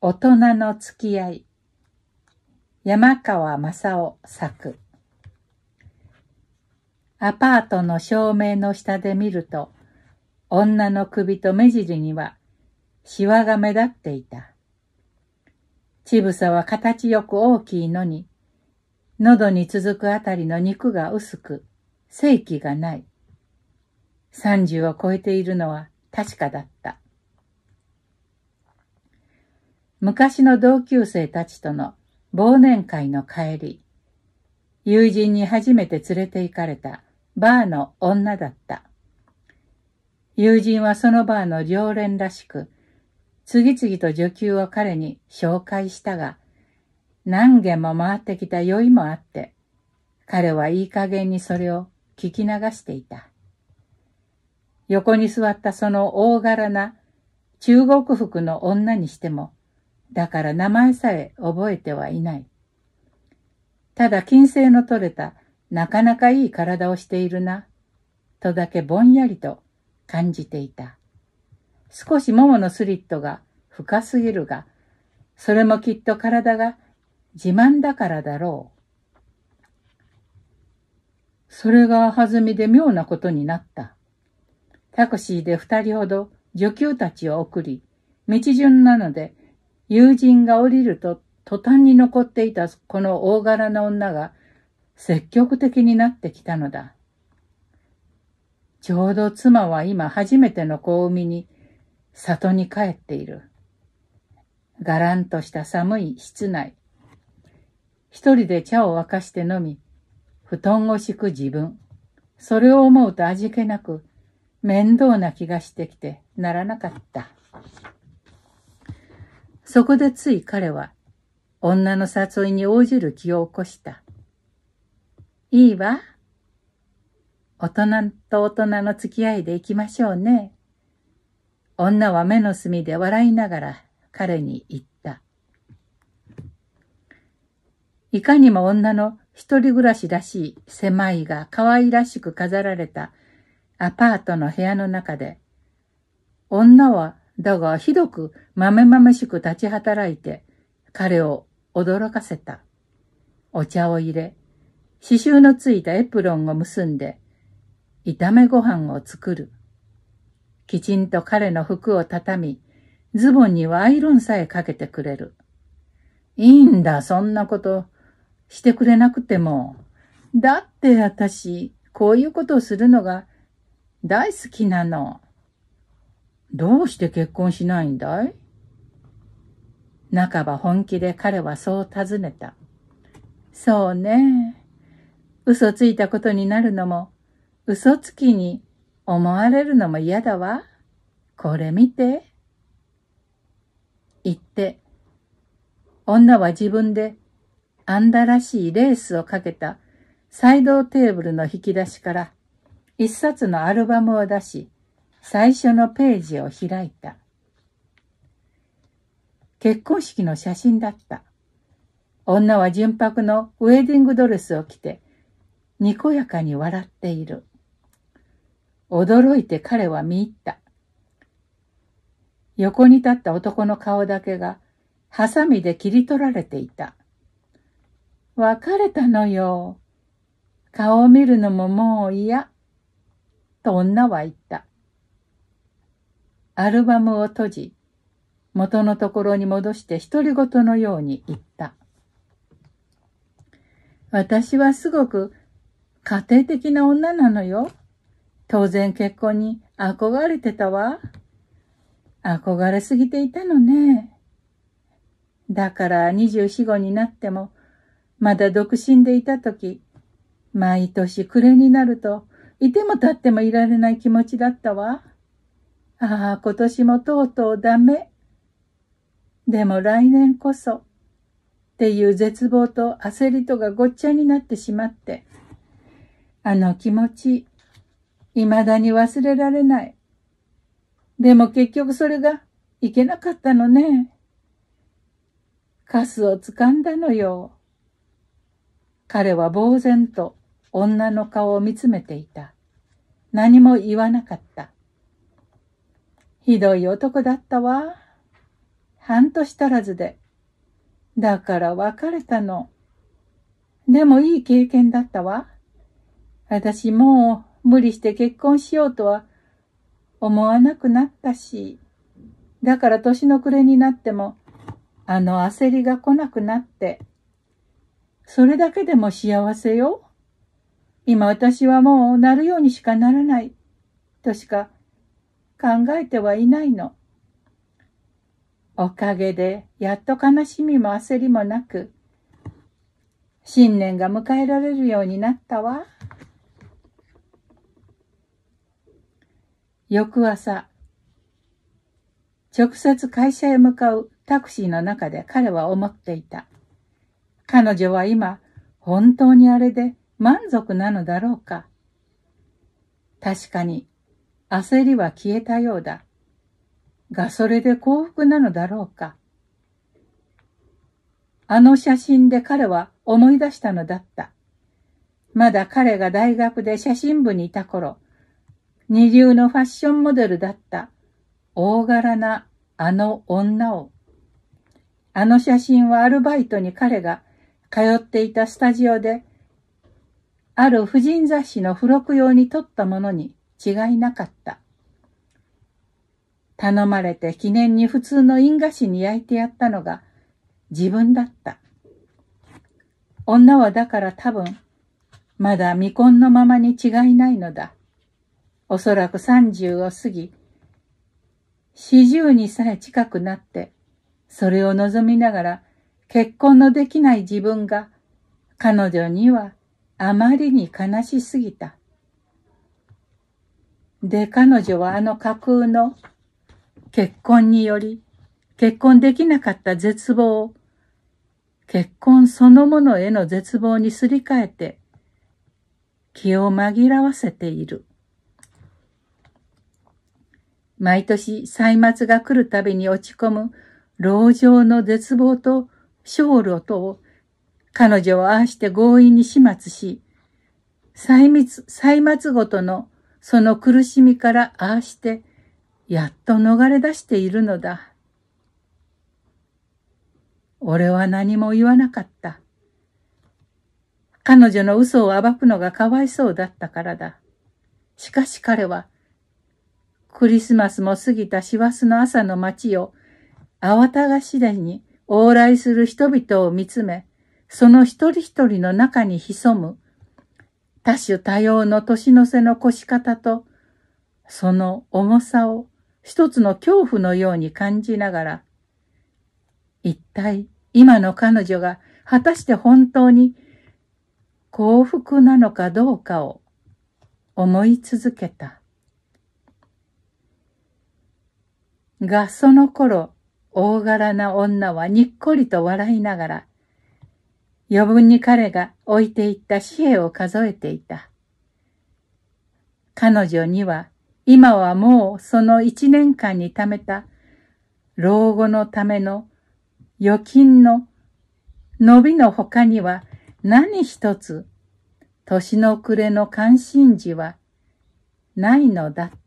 大人の付き合い山川正夫作アパートの照明の下で見ると女の首と目尻にはシワが目立っていた。ちぶさは形よく大きいのに、喉に続くあたりの肉が薄く、正気がない。三十を超えているのは確かだった。昔の同級生たちとの忘年会の帰り、友人に初めて連れて行かれたバーの女だった。友人はそのバーの常連らしく、次々と女給を彼に紹介したが、何軒も回ってきた酔いもあって、彼はいい加減にそれを聞き流していた。横に座ったその大柄な中国服の女にしても、だから名前さえ覚えてはいない。ただ金星の取れた、なかなかいい体をしているな、とだけぼんやりと感じていた。少しもものスリットが深すぎるが、それもきっと体が自慢だからだろう。それが弾みで妙なことになった。タクシーで二人ほど女給たちを送り、道順なので友人が降りると途端に残っていたこの大柄な女が積極的になってきたのだ。ちょうど妻は今初めての子を産みに里に帰っている。がらんとした寒い室内。一人で茶を沸かして飲み、布団を敷く自分。それを思うと味気なく、面倒な気がしてきてならなかった。そこでつい彼は、女の誘いに応じる気を起こした。いいわ。大人と大人の付き合いで行きましょうね。女は目の隅で笑いながら彼に言った。いかにも女の一人暮らしらしい狭いが可愛らしく飾られたアパートの部屋の中で、女はだが、ひどく、まめまめしく立ち働いて、彼を驚かせた。お茶を入れ、刺繍のついたエプロンを結んで、炒めご飯を作る。きちんと彼の服を畳み、ズボンにはアイロンさえかけてくれる。いいんだ、そんなことしてくれなくても。だって私、こういうことをするのが大好きなの。どうして結婚しないんだい半ば本気で彼はそう尋ねた。そうね。嘘ついたことになるのも、嘘つきに思われるのも嫌だわ。これ見て。言って、女は自分で、あんだらしいレースをかけたサイドテーブルの引き出しから、一冊のアルバムを出し、最初のページを開いた。結婚式の写真だった。女は純白のウェディングドレスを着て、にこやかに笑っている。驚いて彼は見入った。横に立った男の顔だけが、ハサミで切り取られていた。別れたのよ。顔を見るのももう嫌。と女は言った。アルバムを閉じ、元のところに戻して独り言のように言った。私はすごく家庭的な女なのよ。当然結婚に憧れてたわ。憧れすぎていたのね。だから24、5になっても、まだ独身でいたとき、毎年暮れになると、いても立ってもいられない気持ちだったわ。ああ、今年もとうとうダメ。でも来年こそ。っていう絶望と焦りとがごっちゃになってしまって。あの気持ち、未だに忘れられない。でも結局それがいけなかったのね。カスを掴んだのよ。彼は呆然と女の顔を見つめていた。何も言わなかった。ひどい男だったわ。半年足らずで。だから別れたの。でもいい経験だったわ。私もう無理して結婚しようとは思わなくなったし。だから年の暮れになっても、あの焦りが来なくなって、それだけでも幸せよ。今私はもうなるようにしかならない、としか考えてはいないの。おかげで、やっと悲しみも焦りもなく、新年が迎えられるようになったわ。翌朝、直接会社へ向かうタクシーの中で彼は思っていた。彼女は今、本当にあれで満足なのだろうか。確かに焦りは消えたようだ。がそれで幸福なのだろうか。あの写真で彼は思い出したのだった。まだ彼が大学で写真部にいた頃、二流のファッションモデルだった大柄なあの女を。あの写真はアルバイトに彼が通っていたスタジオで、ある婦人雑誌の付録用に撮ったものに違いなかった。頼まれて記念に普通の因果紙に焼いてやったのが自分だった。女はだから多分、まだ未婚のままに違いないのだ。おそらく三十を過ぎ、四十にさえ近くなって、それを望みながら結婚のできない自分が彼女にはあまりに悲しすぎた。で、彼女はあの架空の結婚により、結婚できなかった絶望を、結婚そのものへの絶望にすり替えて、気を紛らわせている。毎年、歳末が来るたびに落ち込む、牢状の絶望と小路とを、彼女はああして強引に始末し、歳末、歳末ごとのその苦しみからああして、やっと逃れ出しているのだ。俺は何も言わなかった。彼女の嘘を暴くのがかわいそうだったからだ。しかし彼は、クリスマスも過ぎた師走の朝の街を、慌ただしでに往来する人々を見つめ、その一人一人の中に潜む多種多様の年の瀬の越し方と、その重さを一つの恐怖のように感じながら、一体今の彼女が果たして本当に幸福なのかどうかを思い続けた。がその頃、大柄な女はにっこりと笑いながら、余分に彼が置いていった死幣を数えていた。彼女には今はもうその一年間に貯めた老後のための預金の伸びの他には何一つ年の暮れの関心事はないのだった。